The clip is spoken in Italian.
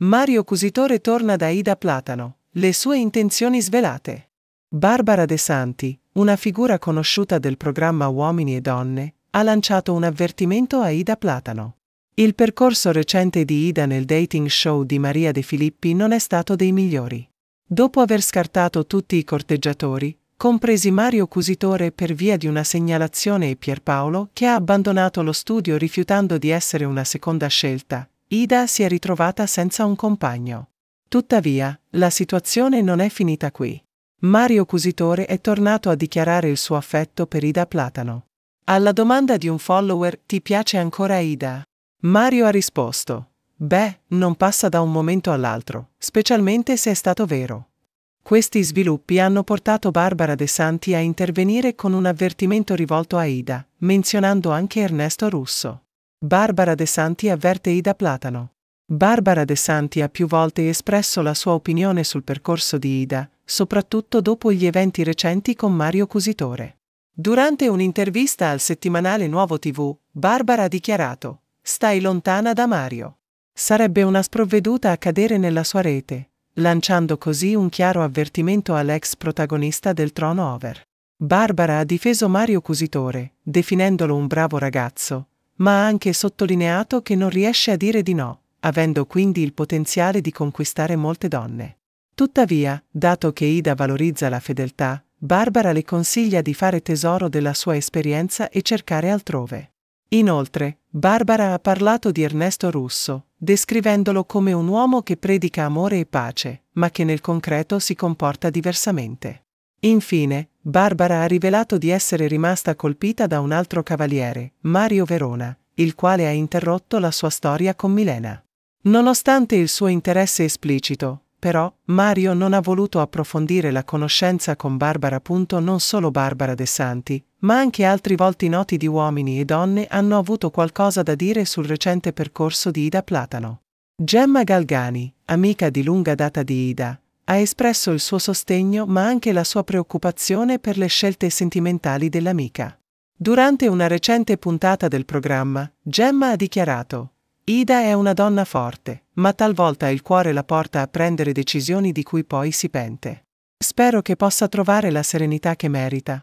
Mario Cusitore torna da Ida Platano, le sue intenzioni svelate. Barbara De Santi, una figura conosciuta del programma Uomini e Donne, ha lanciato un avvertimento a Ida Platano. Il percorso recente di Ida nel dating show di Maria De Filippi non è stato dei migliori. Dopo aver scartato tutti i corteggiatori, compresi Mario Cusitore per via di una segnalazione e Pierpaolo che ha abbandonato lo studio rifiutando di essere una seconda scelta, Ida si è ritrovata senza un compagno. Tuttavia, la situazione non è finita qui. Mario Cusitore è tornato a dichiarare il suo affetto per Ida Platano. Alla domanda di un follower Ti piace ancora Ida? Mario ha risposto Beh, non passa da un momento all'altro, specialmente se è stato vero. Questi sviluppi hanno portato Barbara De Santi a intervenire con un avvertimento rivolto a Ida, menzionando anche Ernesto Russo. Barbara De Santi avverte Ida Platano. Barbara De Santi ha più volte espresso la sua opinione sul percorso di Ida, soprattutto dopo gli eventi recenti con Mario Cusitore. Durante un'intervista al settimanale Nuovo TV, Barbara ha dichiarato: Stai lontana da Mario. Sarebbe una sprovveduta a cadere nella sua rete, lanciando così un chiaro avvertimento all'ex protagonista del Trono Over. Barbara ha difeso Mario Cusitore, definendolo un bravo ragazzo, ma ha anche sottolineato che non riesce a dire di no, avendo quindi il potenziale di conquistare molte donne. Tuttavia, dato che Ida valorizza la fedeltà, Barbara le consiglia di fare tesoro della sua esperienza e cercare altrove. Inoltre, Barbara ha parlato di Ernesto Russo, descrivendolo come un uomo che predica amore e pace, ma che nel concreto si comporta diversamente. Infine, Barbara ha rivelato di essere rimasta colpita da un altro cavaliere, Mario Verona, il quale ha interrotto la sua storia con Milena. Nonostante il suo interesse esplicito, però, Mario non ha voluto approfondire la conoscenza con Barbara. Non solo Barbara De Santi, ma anche altri volti noti di uomini e donne hanno avuto qualcosa da dire sul recente percorso di Ida Platano. Gemma Galgani, amica di lunga data di Ida, ha espresso il suo sostegno ma anche la sua preoccupazione per le scelte sentimentali dell'amica. Durante una recente puntata del programma, Gemma ha dichiarato Ida è una donna forte, ma talvolta il cuore la porta a prendere decisioni di cui poi si pente. Spero che possa trovare la serenità che merita,